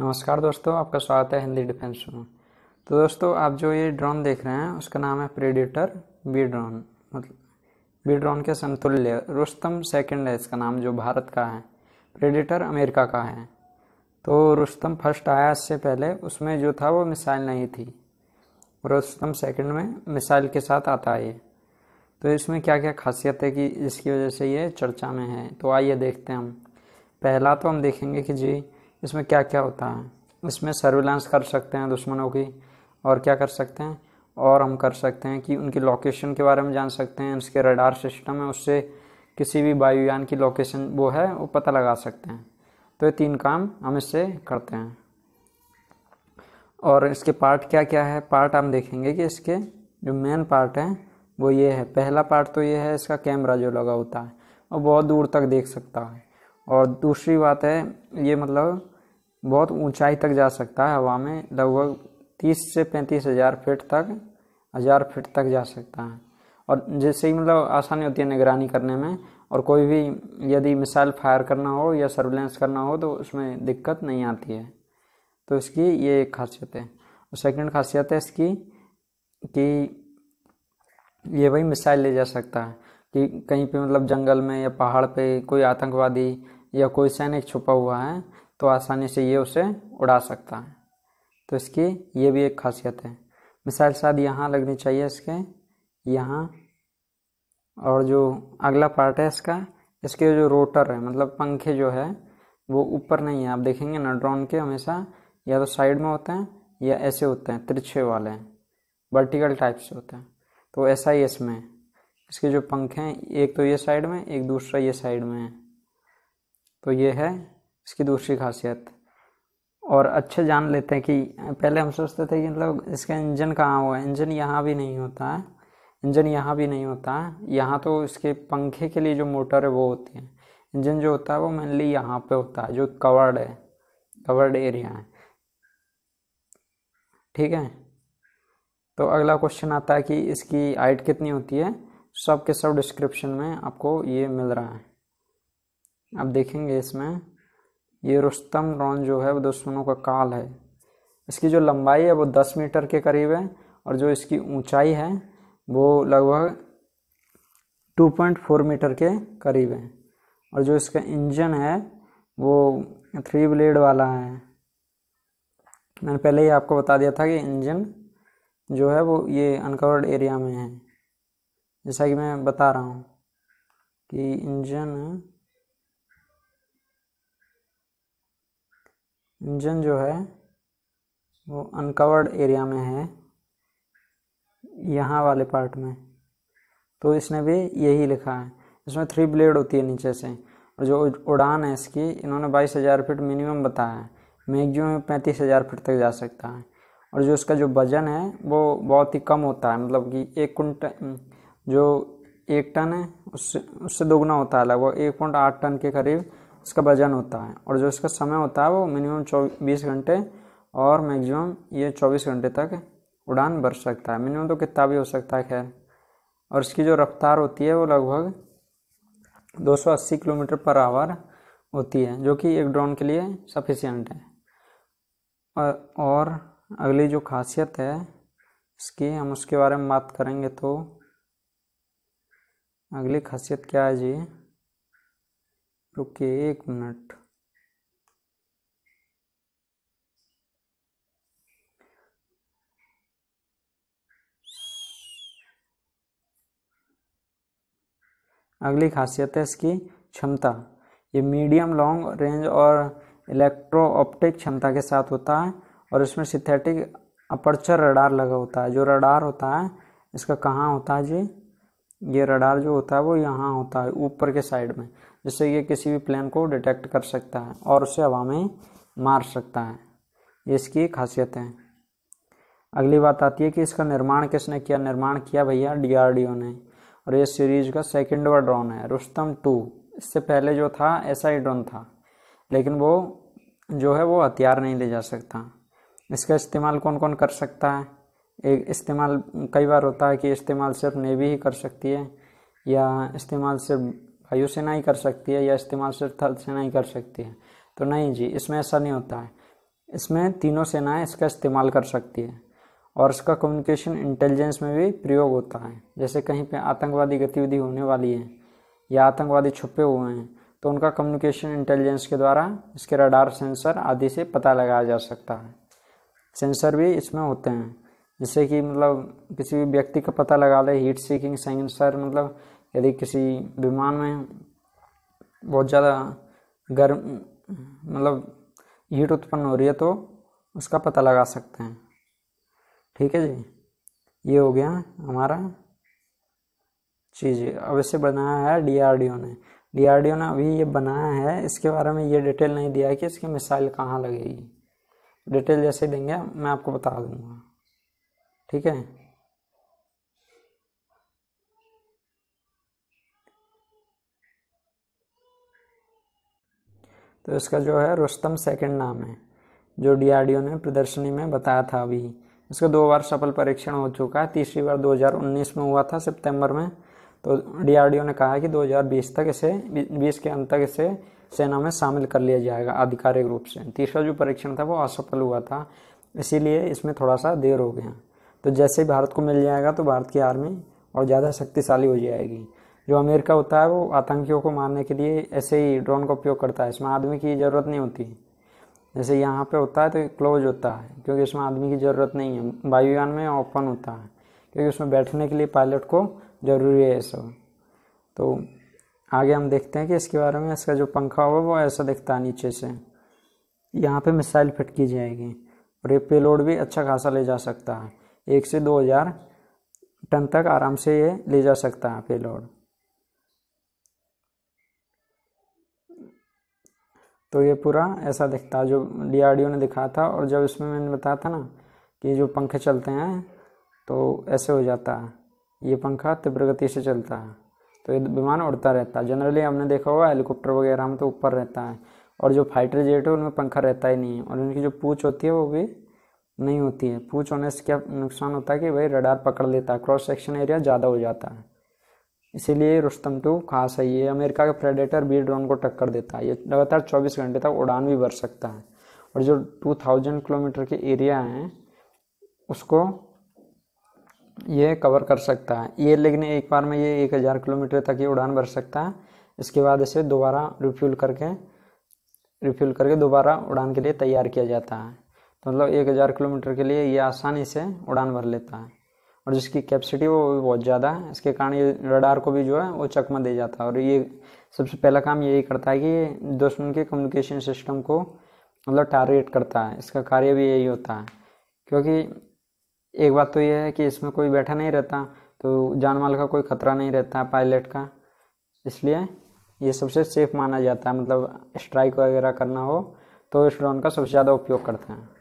नमस्कार दोस्तों आपका स्वागत है हिंदी डिफेंस में तो दोस्तों आप जो ये ड्रोन देख रहे हैं उसका नाम है प्रेडिटर बी ड्रोन मतलब बी ड्रोन के समतुल्य रुस्तम सेकंड है इसका नाम जो भारत का है प्रेडिटर अमेरिका का है तो रुस्तम फर्स्ट आया इससे पहले उसमें जो था वो मिसाइल नहीं थी रुस्तम सेकेंड में मिसाइल के साथ आता है ये तो इसमें क्या क्या खासियत है कि जिसकी वजह से ये चर्चा में है तो आइए देखते हैं हम पहला तो हम देखेंगे कि जी इसमें क्या क्या होता है इसमें सर्विलांस कर सकते हैं दुश्मनों की और क्या कर सकते हैं और हम कर सकते हैं कि उनकी लोकेशन के बारे में जान सकते हैं इसके रडार सिस्टम है उससे किसी भी वायुयान की लोकेशन वो है वो पता लगा सकते हैं तो ये तीन काम हम इससे करते हैं और इसके पार्ट क्या क्या है पार्ट हम देखेंगे कि इसके जो मेन पार्ट हैं वो ये है पहला पार्ट तो ये है इसका कैमरा जो लगा होता है और बहुत दूर तक देख सकता है और दूसरी बात है ये मतलब बहुत ऊंचाई तक जा सकता है हवा में लगभग तीस से पैंतीस हज़ार फीट तक हज़ार फीट तक जा सकता है और जैसे ही मतलब आसानी होती है निगरानी करने में और कोई भी यदि मिसाइल फायर करना हो या सर्विलेंस करना हो तो उसमें दिक्कत नहीं आती है तो इसकी ये एक खासियत है और सेकेंड खासियत है इसकी कि ये भाई मिसाइल ले जा सकता है कि कहीं पे मतलब जंगल में या पहाड़ पे कोई आतंकवादी या कोई सैनिक छुपा हुआ है तो आसानी से ये उसे उड़ा सकता है तो इसकी ये भी एक खासियत है मिसाइल शायद यहाँ लगनी चाहिए इसके यहाँ और जो अगला पार्ट है इसका इसके जो रोटर है मतलब पंखे जो है वो ऊपर नहीं है आप देखेंगे ना ड्रोन के हमेशा या तो साइड में होते हैं या ऐसे होते हैं तिरछे वाले हैं वर्टिकल टाइप से होते हैं तो ऐसा ही इसमें इसके जो पंखे हैं एक तो ये साइड में एक दूसरा ये साइड में है तो ये है इसकी दूसरी खासियत और अच्छे जान लेते हैं कि पहले हम सोचते थे कि मतलब इसका इंजन कहाँ हुआ है इंजन यहाँ भी नहीं होता है इंजन यहाँ भी नहीं होता है यहाँ तो इसके पंखे के लिए जो मोटर है वो होती है इंजन जो होता है वो मेनली यहाँ पे होता है जो कवर्ड है कवर्ड एरिया है ठीक है तो अगला क्वेश्चन आता है कि इसकी हाइट कितनी होती है सब के सब डिस्क्रिप्शन में आपको ये मिल रहा है आप देखेंगे इसमें ये रुस्तम रॉन जो है वो दुश्मनों का काल है इसकी जो लंबाई है वो दस मीटर के करीब है और जो इसकी ऊंचाई है वो लगभग टू पॉइंट फोर मीटर के करीब है और जो इसका इंजन है वो थ्री ब्लेड वाला है मैंने पहले ही आपको बता दिया था कि इंजन जो है वो ये अनकवर्ड एरिया में है जैसा कि मैं बता रहा हूँ कि इंजन इंजन जो है वो अनकवर्ड एरिया में है यहाँ वाले पार्ट में तो इसने भी यही लिखा है इसमें थ्री ब्लेड होती है नीचे से और जो उड़ान है इसकी इन्होंने बाईस हज़ार फीट मिनिमम बताया है मैगजिम पैंतीस हज़ार फीट तक जा सकता है और जो इसका जो वजन है वो बहुत ही कम होता है मतलब कि एक कुंटल जो एक टन है उससे उससे दोगुना होता है लगभग एक पॉइंट आठ टन के करीब उसका वजन होता है और जो इसका समय होता है वो मिनिमम चौबीस घंटे और मैक्सिमम ये चौबीस घंटे तक उड़ान भर सकता है मिनिमम तो कितना भी हो सकता है खैर और इसकी जो रफ्तार होती है वो लगभग 280 किलोमीटर पर आवर होती है जो कि एक ड्रोन के लिए सफिशियंट है और अगली जो खासियत है इसकी हम उसके बारे में बात करेंगे तो अगली खासियत क्या है जी रुकिए एक मिनट अगली खासियत है इसकी क्षमता ये मीडियम लॉन्ग रेंज और इलेक्ट्रो ऑप्टिक क्षमता के साथ होता है और इसमें सिंथेटिक अपर्चर रडार लगा होता है जो रडार होता है इसका कहाँ होता है जी ये रडार जो होता है वो यहाँ होता है ऊपर के साइड में जिससे ये किसी भी प्लेन को डिटेक्ट कर सकता है और उसे हवा में मार सकता है ये इसकी खासियत है अगली बात आती है कि इसका निर्माण किसने किया निर्माण किया भैया डी ने और ये सीरीज का सेकेंड व ड्रोन है रुस्तम टू इससे पहले जो था ऐसा ही ड्रोन था लेकिन वो जो है वो हथियार नहीं ले जा सकता इसका इस्तेमाल कौन कौन कर सकता है एक इस्तेमाल कई बार होता है कि इस्तेमाल सिर्फ नेवी ही कर सकती है या इस्तेमाल सिर्फ वायु ही कर सकती है या इस्तेमाल सिर्फ थल सेना ही कर सकती है तो नहीं जी इसमें ऐसा नहीं होता है इसमें तीनों सेनाएं इसका इस्तेमाल कर सकती है और इसका कम्युनिकेशन इंटेलिजेंस में भी प्रयोग होता है जैसे कहीं पे आतंकवादी गतिविधि होने वाली है या आतंकवादी छुपे हुए हैं तो उनका कम्युनिकेशन इंटेलिजेंस के द्वारा इसके रडार सेंसर आदि से पता लगाया जा सकता है सेंसर भी इसमें होते हैं जैसे कि मतलब किसी भी व्यक्ति का पता लगा ले हीट सीकिंग सेंसर मतलब यदि किसी विमान में बहुत ज़्यादा गर्म मतलब हीट उत्पन्न हो रही है तो उसका पता लगा सकते हैं ठीक है जी ये हो गया हमारा चीज़ अब इसे बनाया है डीआरडीओ ने डीआरडीओ ने अभी ये बनाया है इसके बारे में ये डिटेल नहीं दिया है कि इसकी मिसाइल कहाँ लगेगी डिटेल जैसे देंगे मैं आपको बता दूंगा ठीक है तो इसका जो है रुस्तम सेकंड नाम है जो डीआरडीओ ने प्रदर्शनी में बताया था अभी इसका दो बार सफल परीक्षण हो चुका है तीसरी बार 2019 में हुआ था सितंबर में तो डीआरडीओ ने कहा कि 2020 तक इसे 20 के अंत तक इसे सेना में शामिल कर लिया जाएगा आधिकारिक रूप से तीसरा जो परीक्षण था वो असफल हुआ था इसीलिए इसमें थोड़ा सा देर हो गया तो जैसे ही भारत को मिल जाएगा तो भारत की आर्मी और ज़्यादा शक्तिशाली हो जाएगी जो अमेरिका होता है वो आतंकियों को मारने के लिए ऐसे ही ड्रोन का उपयोग करता है इसमें आदमी की ज़रूरत नहीं होती जैसे यहाँ पे होता है तो क्लोज होता है क्योंकि इसमें आदमी की ज़रूरत नहीं है वायुयान में ओपन होता है क्योंकि उसमें बैठने के लिए पायलट को ज़रूरी है सब तो आगे हम देखते हैं कि इसके बारे में इसका जो पंखा होगा वो ऐसा दिखता है नीचे से यहाँ पे मिसाइल फिट की जाएगी और ये पेलोड भी अच्छा खासा ले जा सकता है एक से दो हज़ार टन तक आराम से ये ले जा सकता है पेलोड तो ये पूरा ऐसा दिखता है जो डी ने दिखाया था और जब इसमें मैंने बताया था ना कि जो पंखे चलते हैं तो ऐसे हो जाता है ये पंखा तीव्र गति से चलता है तो ये विमान उड़ता रहता है जनरली हमने देखा होगा हेलीकॉप्टर वगैरह में तो ऊपर रहता है और जो फाइटर जेट है उनमें पंखा रहता ही नहीं है और उनकी जो पूछ होती है वो भी नहीं होती है पूछ होने से क्या नुकसान होता है कि भाई रडार पकड़ लेता है क्रॉस सेक्शन एरिया ज़्यादा हो जाता है इसीलिए रुस्तम टू खास है ये अमेरिका के प्रेडेटर बी ड्रोन को टक्कर देता है ये लगातार 24 घंटे तक उड़ान भी भर सकता है और जो 2000 किलोमीटर के एरिया हैं उसको ये कवर कर सकता है ये लेकिन एक बार में ये 1000 किलोमीटर तक ये उड़ान भर सकता है इसके बाद इसे दोबारा रिफ्यूल करके रिफ्यूल करके दोबारा उड़ान के लिए तैयार किया जाता है तो मतलब एक किलोमीटर के लिए ये आसानी से उड़ान भर लेता है और जिसकी कैपेसिटी वो भी बहुत ज़्यादा है इसके कारण ये रडार को भी जो है वो चकमा दे जाता है और ये सबसे पहला काम यही करता है कि दुश्मन के कम्युनिकेशन सिस्टम को मतलब टारगेट करता है इसका कार्य भी यही होता है क्योंकि एक बात तो यह है कि इसमें कोई बैठा नहीं रहता तो जान माल का कोई खतरा नहीं रहता पायलट का इसलिए ये सबसे सेफ माना जाता है मतलब स्ट्राइक वगैरह करना हो तो इस ड्रोन का सबसे ज़्यादा उपयोग करते हैं